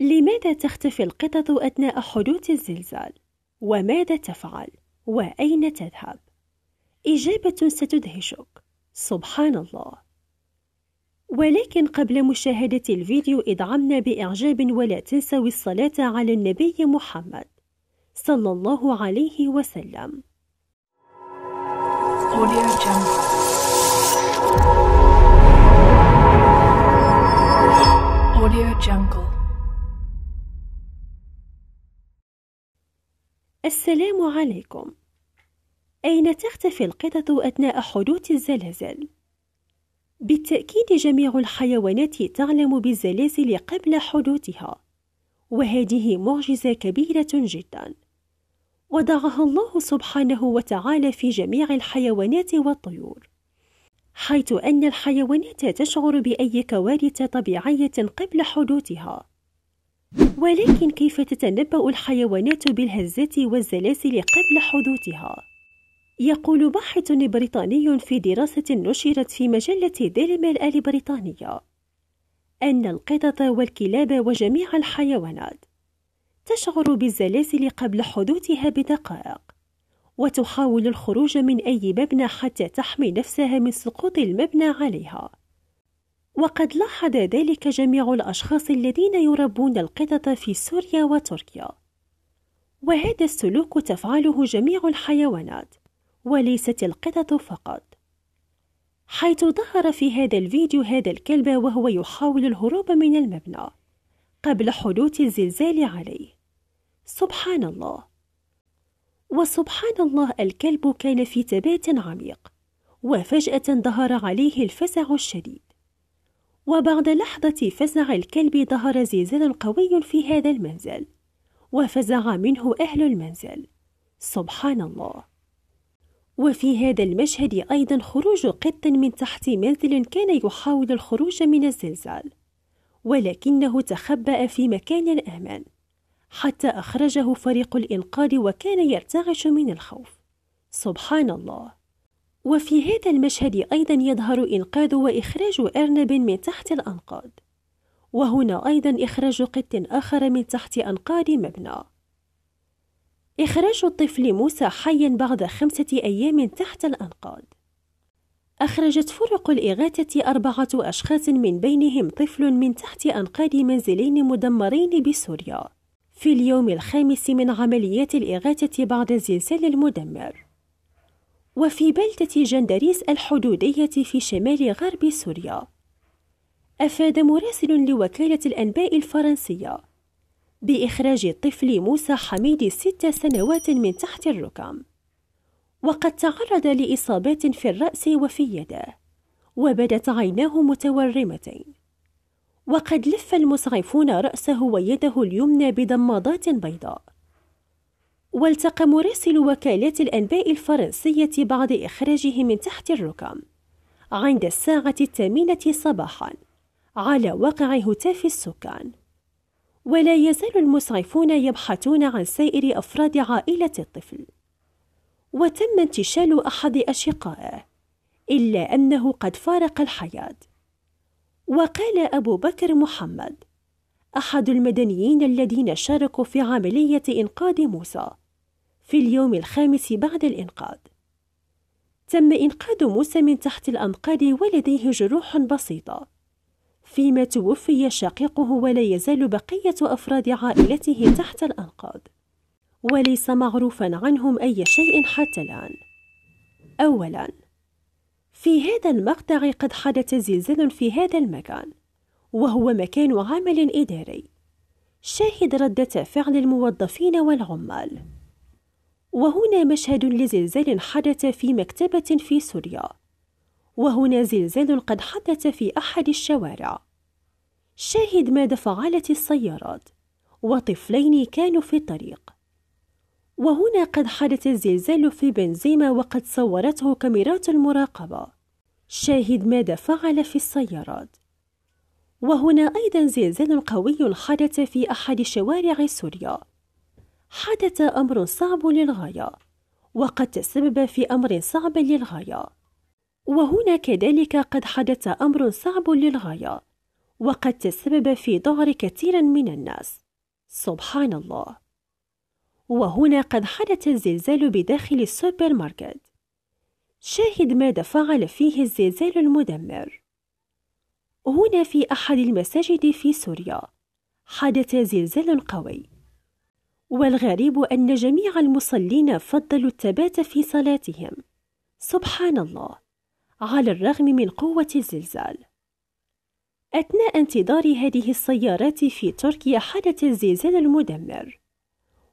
لماذا تختفي القطط أثناء حدوث الزلزال؟ وماذا تفعل؟ وأين تذهب؟ إجابة ستدهشك سبحان الله ولكن قبل مشاهدة الفيديو ادعمنا بإعجاب ولا تنسوا الصلاة على النبي محمد صلى الله عليه وسلم Audio Jungle. Audio Jungle. السلام عليكم أين تختفي القطط أثناء حدوث الزلازل؟ بالتأكيد جميع الحيوانات تعلم بالزلازل قبل حدوثها وهذه معجزة كبيرة جدا وضعها الله سبحانه وتعالى في جميع الحيوانات والطيور حيث أن الحيوانات تشعر بأي كوارث طبيعية قبل حدوثها ولكن كيف تتنبأ الحيوانات بالهزات والزلازل قبل حدوثها؟ يقول باحث بريطاني في دراسة نشرت في مجلة ديلي البريطانية أن القطط والكلاب وجميع الحيوانات تشعر بالزلازل قبل حدوثها بدقائق وتحاول الخروج من أي مبنى حتى تحمي نفسها من سقوط المبنى عليها وقد لاحظ ذلك جميع الأشخاص الذين يربون القطط في سوريا وتركيا وهذا السلوك تفعله جميع الحيوانات وليست القطط فقط حيث ظهر في هذا الفيديو هذا الكلب وهو يحاول الهروب من المبنى قبل حدوث الزلزال عليه سبحان الله وسبحان الله الكلب كان في تبات عميق وفجاه ظهر عليه الفزع الشديد وبعد لحظة فزع الكلب ظهر زلزال قوي في هذا المنزل وفزع منه أهل المنزل سبحان الله وفي هذا المشهد أيضا خروج قط من تحت منزل كان يحاول الخروج من الزلزال ولكنه تخبأ في مكان آمن حتى أخرجه فريق الإنقاذ وكان يرتعش من الخوف سبحان الله وفي هذا المشهد أيضا يظهر إنقاذ وإخراج أرنب من تحت الأنقاض وهنا أيضا إخراج قط آخر من تحت أنقاض مبنى إخراج الطفل موسى حيا بعد خمسة أيام تحت الأنقاض أخرجت فرق الإغاثة أربعة أشخاص من بينهم طفل من تحت أنقاض منزلين مدمرين بسوريا في اليوم الخامس من عمليات الإغاثة بعد الزلزال المدمر وفي بلدة جندريس الحدودية في شمال غرب سوريا أفاد مراسل لوكالة الأنباء الفرنسية بإخراج الطفل موسى حميد ست سنوات من تحت الركام وقد تعرض لإصابات في الرأس وفي يده وبدت عيناه متورمتين وقد لف المسعفون رأسه ويده اليمنى بضمادات بيضاء والتقى مراسل وكالات الأنباء الفرنسية بعد إخراجه من تحت الركام عند الساعة الثامنة صباحا على واقع هتاف السكان ولا يزال المسعفون يبحثون عن سائر أفراد عائلة الطفل وتم انتشال أحد أشقائه إلا أنه قد فارق الحياة وقال أبو بكر محمد أحد المدنيين الذين شاركوا في عملية إنقاذ موسى في اليوم الخامس بعد الإنقاذ تم إنقاذ موسى من تحت الأنقاض ولديه جروح بسيطة فيما توفي شقيقه ولا يزال بقية أفراد عائلته تحت الأنقاض وليس معروفا عنهم أي شيء حتى الآن أولا في هذا المقطع قد حدث زلزال في هذا المكان وهو مكان عمل إداري شاهد ردة فعل الموظفين والعمال وهنا مشهد لزلزال حدث في مكتبة في سوريا وهنا زلزال قد حدث في أحد الشوارع شاهد ماذا فعلت السيارات وطفلين كانوا في الطريق وهنا قد حدث الزلزال في بنزيما وقد صورته كاميرات المراقبة شاهد ماذا فعل في السيارات وهنا أيضا زلزال قوي حدث في أحد شوارع سوريا حدث أمر صعب للغاية وقد تسبب في أمر صعب للغاية وهنا كذلك قد حدث أمر صعب للغاية وقد تسبب في ضعر كثير من الناس سبحان الله وهنا قد حدث الزلزال بداخل السوبر ماركت شاهد ماذا فعل فيه الزلزال المدمر هنا في أحد المساجد في سوريا حدث زلزال قوي والغريب أن جميع المصلين فضلوا الثبات في صلاتهم سبحان الله على الرغم من قوة الزلزال أثناء انتظار هذه السيارات في تركيا حدث الزلزال المدمر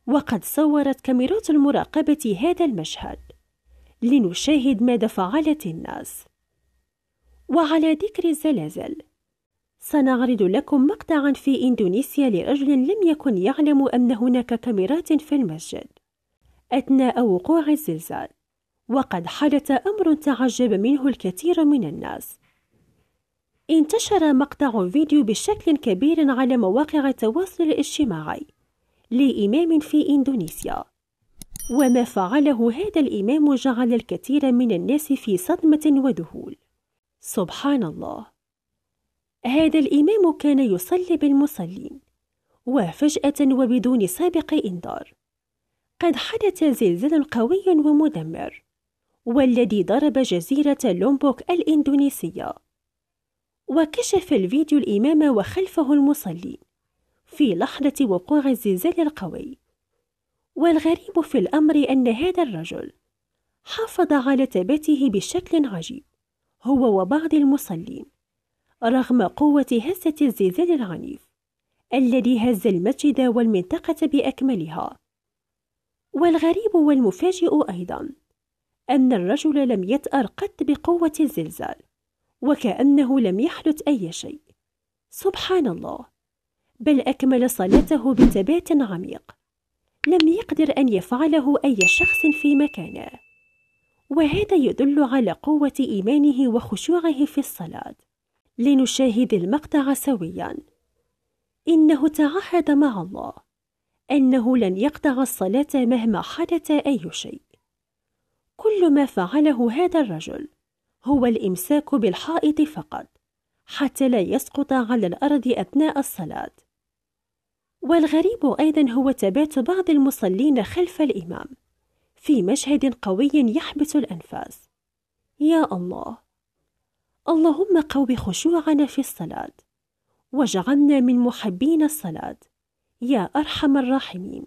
وقد صورت كاميرات المراقبة هذا المشهد لنشاهد ماذا فعلت الناس وعلى ذكر الزلازل سنعرض لكم مقطعا في إندونيسيا لرجل لم يكن يعلم أن هناك كاميرات في المسجد أثناء وقوع الزلزال وقد حدث أمر تعجب منه الكثير من الناس انتشر مقطع فيديو بشكل كبير على مواقع التواصل الاجتماعي لإمام في إندونيسيا وما فعله هذا الإمام جعل الكثير من الناس في صدمة وذهول سبحان الله هذا الإمام كان يصلي بالمصلين وفجأة وبدون سابق إنذار قد حدث زلزال قوي ومدمر والذي ضرب جزيرة لومبوك الإندونيسية وكشف الفيديو الإمام وخلفه المصلي في لحظة وقوع الزلزال القوي والغريب في الأمر أن هذا الرجل حافظ على ثباته بشكل عجيب هو وبعض المصلين رغم قوة هزة الزلزال العنيف الذي هز المسجد والمنطقة بأكملها والغريب والمفاجئ أيضا أن الرجل لم يتأر قط بقوة الزلزال وكأنه لم يحدث أي شيء سبحان الله بل أكمل صلاته بثبات عميق لم يقدر أن يفعله أي شخص في مكانه وهذا يدل على قوة إيمانه وخشوعه في الصلاة لنشاهد المقطع سويا إنه تعهد مع الله أنه لن يقطع الصلاة مهما حدث أي شيء كل ما فعله هذا الرجل هو الإمساك بالحائط فقط حتى لا يسقط على الأرض أثناء الصلاة والغريب أيضا هو تبات بعض المصلين خلف الإمام في مشهد قوي يحبس الأنفاس يا الله اللهم قو خشوعنا في الصلاة واجعلنا من محبين الصلاة يا أرحم الراحمين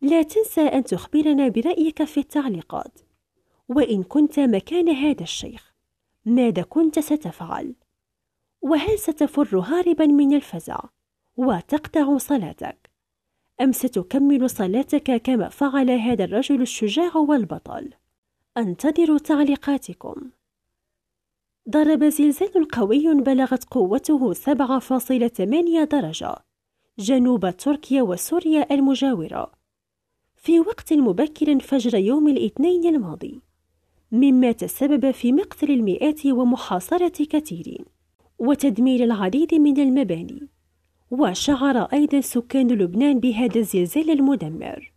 لا تنسى أن تخبرنا برأيك في التعليقات وإن كنت مكان هذا الشيخ ماذا كنت ستفعل؟ وهل ستفر هاربا من الفزع وتقطع صلاتك؟ أم ستكمل صلاتك كما فعل هذا الرجل الشجاع والبطل؟ أنتظر تعليقاتكم ضرب زلزال قوي بلغت قوته 7.8 درجة جنوب تركيا وسوريا المجاورة في وقت مبكر فجر يوم الاثنين الماضي مما تسبب في مقتل المئات ومحاصرة كثيرين وتدمير العديد من المباني وشعر أيضا سكان لبنان بهذا الزلزال المدمر